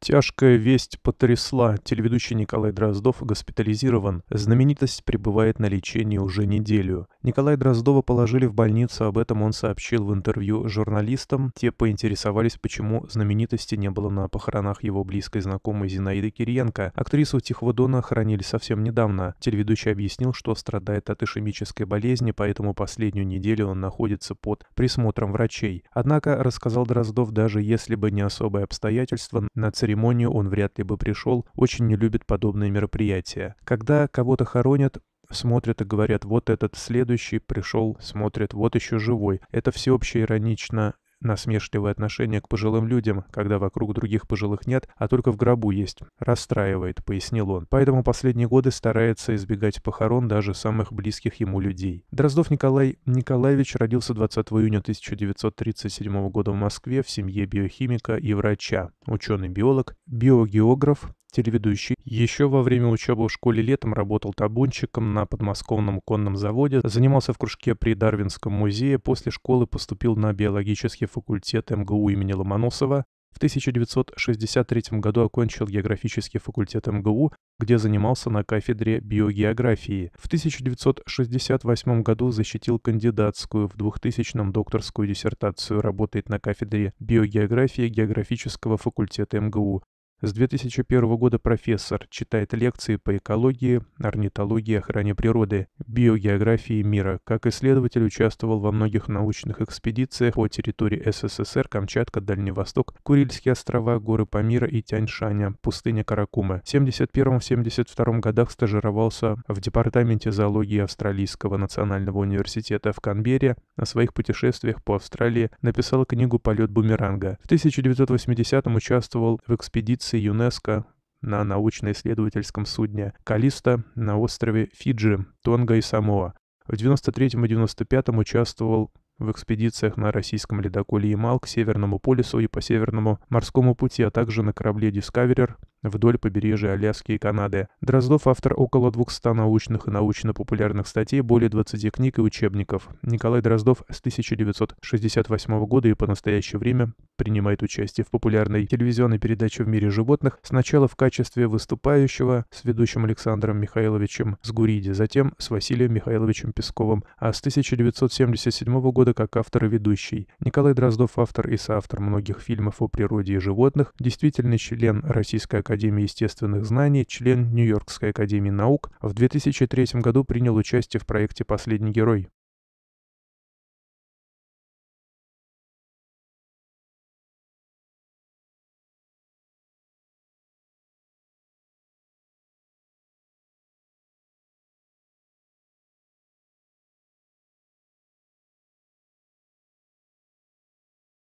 Тяжкая весть потрясла. Телеведущий Николай Дроздов госпитализирован. Знаменитость пребывает на лечении уже неделю. Николая Дроздова положили в больницу, об этом он сообщил в интервью журналистам. Те поинтересовались, почему знаменитости не было на похоронах его близкой знакомой Зинаиды Кириенко. Актрису Тихого Дона хоронили совсем недавно. Телеведущий объяснил, что страдает от ишемической болезни, поэтому последнюю неделю он находится под присмотром врачей. Однако, рассказал Дроздов, даже если бы не особые обстоятельства, на цель церемонию он вряд ли бы пришел, очень не любит подобные мероприятия. Когда кого-то хоронят, смотрят и говорят, вот этот следующий пришел, смотрят, вот еще живой. Это всеобщая иронично Насмешливое отношение к пожилым людям, когда вокруг других пожилых нет, а только в гробу есть, расстраивает, пояснил он. Поэтому последние годы старается избегать похорон даже самых близких ему людей. Дроздов Николай Николаевич родился 20 июня 1937 года в Москве в семье биохимика и врача, ученый-биолог, биогеограф, телеведущий. Еще во время учебы в школе летом работал табунчиком на подмосковном конном заводе, занимался в кружке при Дарвинском музее, после школы поступил на биологический факультет МГУ имени Ломоносова, в 1963 году окончил географический факультет МГУ, где занимался на кафедре биогеографии. В 1968 году защитил кандидатскую, в 2000 докторскую диссертацию, работает на кафедре биогеографии географического факультета МГУ. С 2001 года профессор читает лекции по экологии, орнитологии, охране природы, биогеографии мира. Как исследователь участвовал во многих научных экспедициях по территории СССР, Камчатка, Дальний Восток, Курильские острова, горы Памира и Тяньшаня, пустыня Каракумы. В 1971-1972 годах стажировался в Департаменте зоологии Австралийского национального университета в Канберре. О своих путешествиях по Австралии написал книгу «Полет бумеранга». В 1980-м участвовал в экспедиции экспедиции ЮНЕСКО на научно-исследовательском судне «Калиста» на острове Фиджи, Тонга и Самоа. В 1993 и 1995 участвовал в экспедициях на российском ледоколе «Ямал» к Северному полюсу и по Северному морскому пути, а также на корабле «Дискаверер» вдоль побережья Аляски и Канады. Дроздов автор около 200 научных и научно-популярных статей, более 20 книг и учебников. Николай Дроздов с 1968 года и по настоящее время принимает участие в популярной телевизионной передаче «В мире животных», сначала в качестве выступающего с ведущим Александром Михайловичем Сгуриди, затем с Василием Михайловичем Песковым, а с 1977 года как автор и ведущий. Николай Дроздов автор и соавтор многих фильмов о природе и животных, действительный член Российской академии Академии естественных знаний, член Нью-Йоркской академии наук, в 2003 году принял участие в проекте «Последний герой».